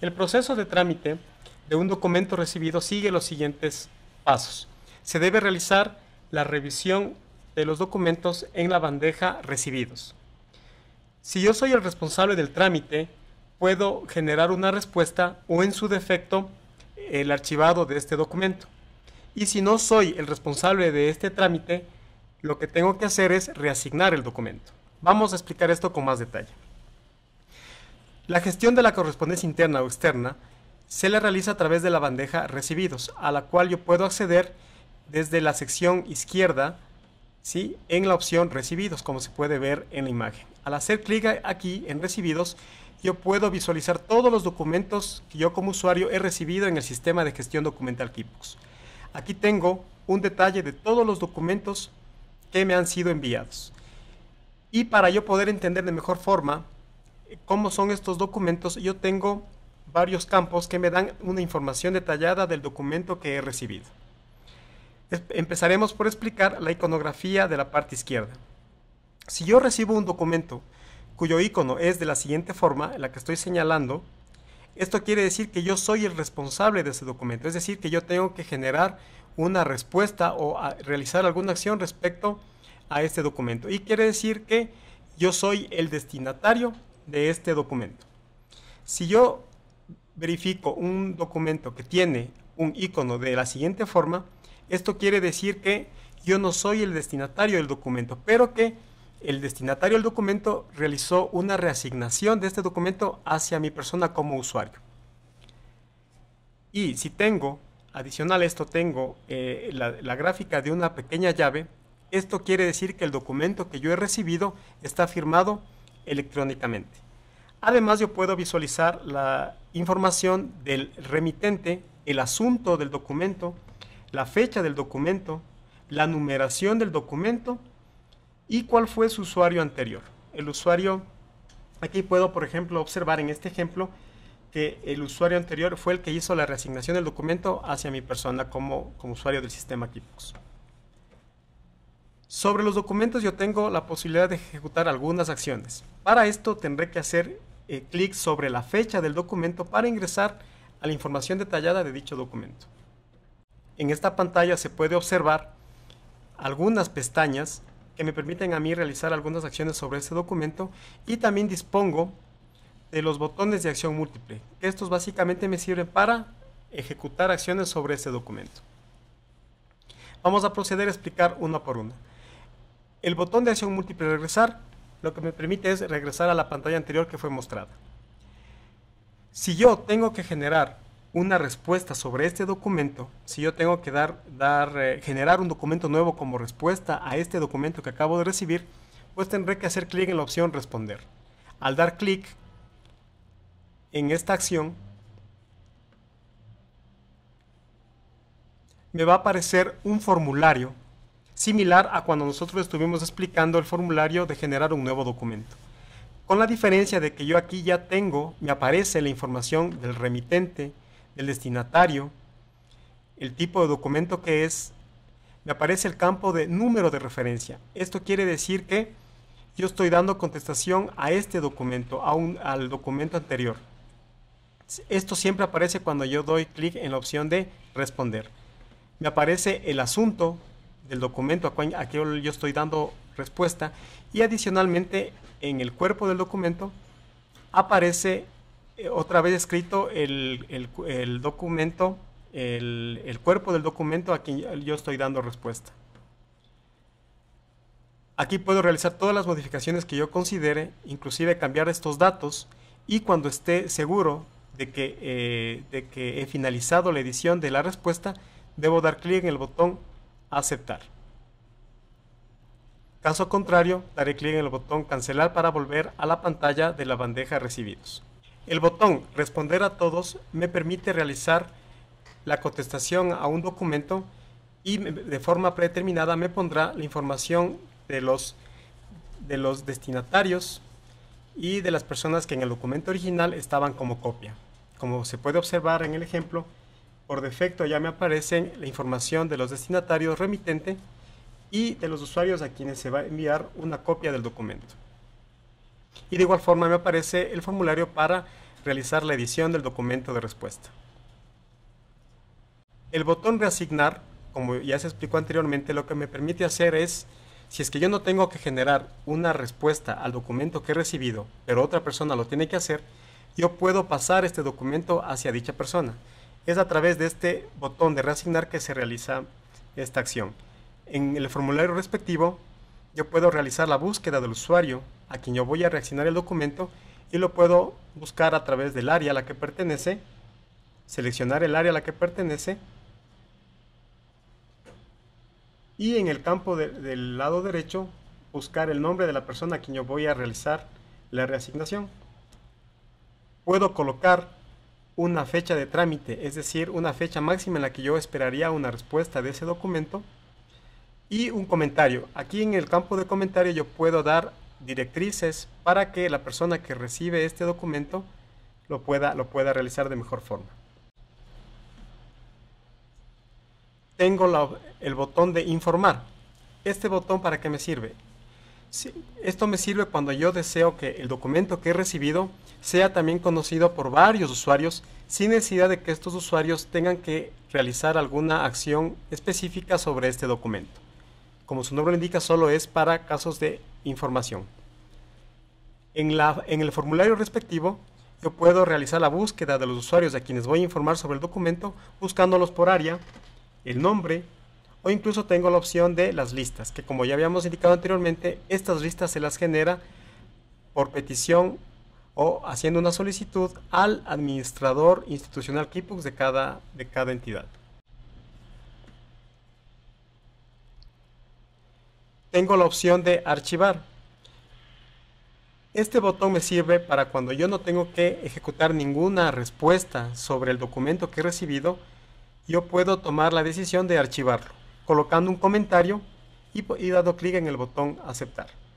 El proceso de trámite de un documento recibido sigue los siguientes pasos. Se debe realizar la revisión de los documentos en la bandeja recibidos. Si yo soy el responsable del trámite, puedo generar una respuesta o en su defecto el archivado de este documento. Y si no soy el responsable de este trámite, lo que tengo que hacer es reasignar el documento. Vamos a explicar esto con más detalle. La gestión de la correspondencia interna o externa se le realiza a través de la bandeja Recibidos, a la cual yo puedo acceder desde la sección izquierda ¿sí? en la opción Recibidos, como se puede ver en la imagen. Al hacer clic aquí en Recibidos, yo puedo visualizar todos los documentos que yo como usuario he recibido en el sistema de gestión documental Kipux. Aquí tengo un detalle de todos los documentos que me han sido enviados. Y para yo poder entender de mejor forma cómo son estos documentos, yo tengo varios campos que me dan una información detallada del documento que he recibido. Empezaremos por explicar la iconografía de la parte izquierda. Si yo recibo un documento cuyo icono es de la siguiente forma, la que estoy señalando, esto quiere decir que yo soy el responsable de ese documento, es decir, que yo tengo que generar una respuesta o realizar alguna acción respecto a este documento. Y quiere decir que yo soy el destinatario de este documento. Si yo verifico un documento que tiene un icono de la siguiente forma, esto quiere decir que yo no soy el destinatario del documento, pero que el destinatario del documento realizó una reasignación de este documento hacia mi persona como usuario. Y si tengo, adicional a esto, tengo eh, la gráfica de una pequeña llave, esto quiere decir que el documento que yo he recibido está firmado electrónicamente. Además, yo puedo visualizar la información del remitente, el asunto del documento, la fecha del documento, la numeración del documento y cuál fue su usuario anterior. El usuario, aquí puedo, por ejemplo, observar en este ejemplo que el usuario anterior fue el que hizo la reasignación del documento hacia mi persona como, como usuario del sistema Kipox. Sobre los documentos yo tengo la posibilidad de ejecutar algunas acciones. Para esto tendré que hacer eh, clic sobre la fecha del documento para ingresar a la información detallada de dicho documento. En esta pantalla se puede observar algunas pestañas que me permiten a mí realizar algunas acciones sobre ese documento y también dispongo de los botones de acción múltiple. Estos básicamente me sirven para ejecutar acciones sobre ese documento. Vamos a proceder a explicar una por una. El botón de acción múltiple regresar lo que me permite es regresar a la pantalla anterior que fue mostrada. Si yo tengo que generar una respuesta sobre este documento, si yo tengo que dar, eh, generar un documento nuevo como respuesta a este documento que acabo de recibir, pues tendré que hacer clic en la opción responder. Al dar clic en esta acción, me va a aparecer un formulario similar a cuando nosotros estuvimos explicando el formulario de generar un nuevo documento. Con la diferencia de que yo aquí ya tengo, me aparece la información del remitente, del destinatario, el tipo de documento que es, me aparece el campo de número de referencia. Esto quiere decir que yo estoy dando contestación a este documento, a al documento anterior. Esto siempre aparece cuando yo doy clic en la opción de responder. Me aparece el asunto del documento a que yo estoy dando respuesta y adicionalmente en el cuerpo del documento aparece eh, otra vez escrito el, documento, el, cuerpo del documento a quien yo estoy dando respuesta. Aquí puedo realizar todas las modificaciones que yo considere, inclusive cambiar estos datos y cuando esté seguro de que, eh, de que he finalizado la edición de la respuesta, debo dar clic en el botón Aceptar. Caso contrario, daré clic en el botón Cancelar para volver a la pantalla de la bandeja Recibidos. El botón Responder a todos me permite realizar la contestación a un documento y de forma predeterminada me pondrá la información de los, de los destinatarios y de las personas que en el documento original estaban como copia. Como se puede observar en el ejemplo, por defecto ya me aparecen la información de los destinatarios remitente y de los usuarios a quienes se va a enviar una copia del documento. Y de igual forma me aparece el formulario para realizar la edición del documento de respuesta. El botón reasignar, como ya se explicó anteriormente, lo que me permite hacer es, si es que yo no tengo que generar una respuesta al documento que he recibido, pero otra persona lo tiene que hacer, yo puedo pasar este documento hacia dicha persona es a través de este botón de reasignar que se realiza esta acción. En el formulario respectivo, yo puedo realizar la búsqueda del usuario a quien yo voy a reasignar el documento y lo puedo buscar a través del área a la que pertenece, seleccionar el área a la que pertenece y en el campo del lado derecho buscar el nombre de la persona a quien yo voy a realizar la reasignación. Puedo colocar una fecha de trámite, es decir, una fecha máxima en la que yo esperaría una respuesta de ese documento y un comentario. Aquí en el campo de comentario yo puedo dar directrices para que la persona que recibe este documento lo pueda, lo pueda realizar de mejor forma. Tengo el botón de informar. ¿Este botón para qué me sirve? esto me sirve cuando yo deseo que el documento que he recibido sea también conocido por varios usuarios sin necesidad de que estos usuarios tengan que realizar alguna acción específica sobre este documento. Como su nombre lo indica, solo es para casos de información. En, en el formulario respectivo, yo puedo realizar la búsqueda de los usuarios a quienes voy a informar sobre el documento buscándolos por área, el nombre, o incluso tengo la opción de las listas, que como ya habíamos indicado anteriormente, estas listas se las genera por petición o haciendo una solicitud al administrador institucional Kipux de cada, de cada entidad. Tengo la opción de archivar. Este botón me sirve para cuando yo no tengo que ejecutar ninguna respuesta sobre el documento que he recibido, yo puedo tomar la decisión de archivarlo colocando un comentario y, dando clic en el botón aceptar.